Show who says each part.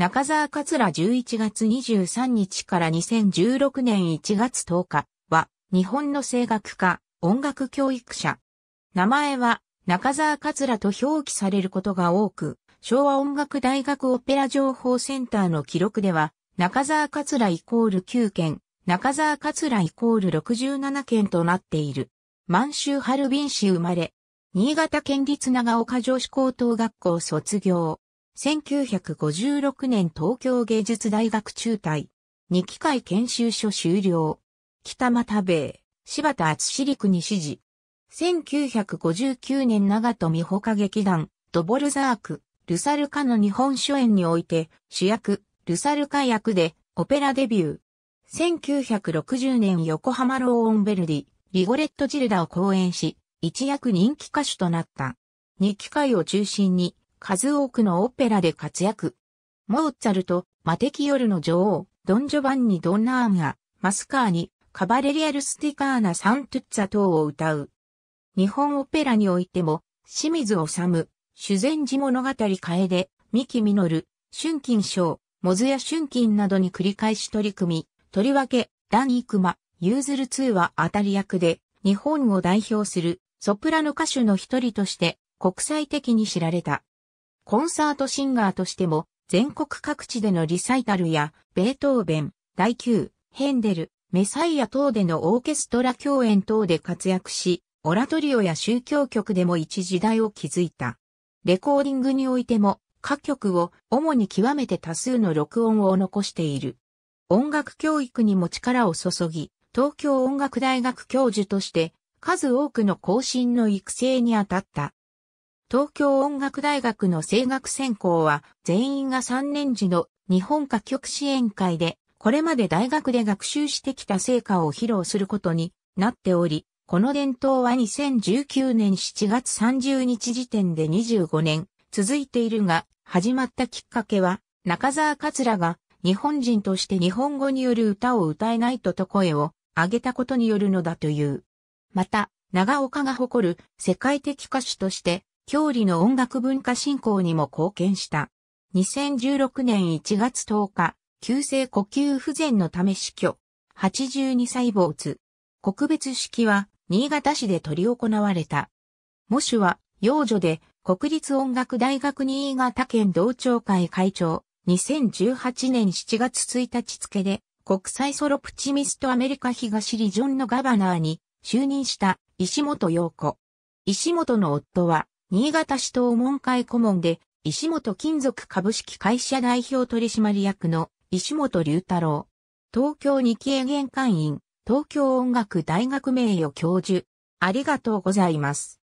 Speaker 1: 中沢桂11月23日から2016年1月10日は、日本の声楽家、音楽教育者。名前は、中沢桂と表記されることが多く、昭和音楽大学オペラ情報センターの記録では、中沢桂イコール9件、中沢桂イコール67件となっている。満州ハルビン市生まれ、新潟県立長岡城市高等学校卒業。1956年東京芸術大学中退。二機会研修所終了。北又米、柴田厚志陸に指示。1959年長戸美穂歌劇団、ドボルザーク、ルサルカの日本初演において、主役、ルサルカ役で、オペラデビュー。1960年横浜ローオンベルディ、リゴレット・ジルダを公演し、一躍人気歌手となった。二機会を中心に、数多くのオペラで活躍。モーツァルト、マテキヨルの女王、ドン・ジョバンニ・ドンナーガ、マスカーニ、カバレリアル・スティカーナ・サントゥッツァ等を歌う。日本オペラにおいても、清水治、修善寺物語楓、三木実、春金賞、モズや春金などに繰り返し取り組み、とりわけ、ダニークマ、ユーズル2は当たり役で、日本を代表するソプラノ歌手の一人として国際的に知られた。コンサートシンガーとしても、全国各地でのリサイタルや、ベートーベン、第9、ヘンデル、メサイア等でのオーケストラ共演等で活躍し、オラトリオや宗教曲でも一時代を築いた。レコーディングにおいても、歌曲を主に極めて多数の録音を残している。音楽教育にも力を注ぎ、東京音楽大学教授として、数多くの更進の育成に当たった。東京音楽大学の声楽専攻は全員が3年時の日本歌曲支援会でこれまで大学で学習してきた成果を披露することになっており、この伝統は2019年7月30日時点で25年続いているが、始まったきっかけは中沢桂が日本人として日本語による歌を歌えないとと声を上げたことによるのだという。また、長岡が誇る世界的歌手として郷里の音楽文化振興にも貢献した。2016年1月10日、急性呼吸不全のため死去。82歳没。告別式は、新潟市で執り行われた。模主は、幼女で、国立音楽大学新潟県同調会会長、2018年7月1日付で、国際ソロプチミストアメリカ東リジョンのガバナーに就任した石本陽子。石本の夫は新潟市東門会顧問で、石本金属株式会社代表取締役の石本龍太郎。東京日経玄関院、東京音楽大学名誉教授。ありがとうございます。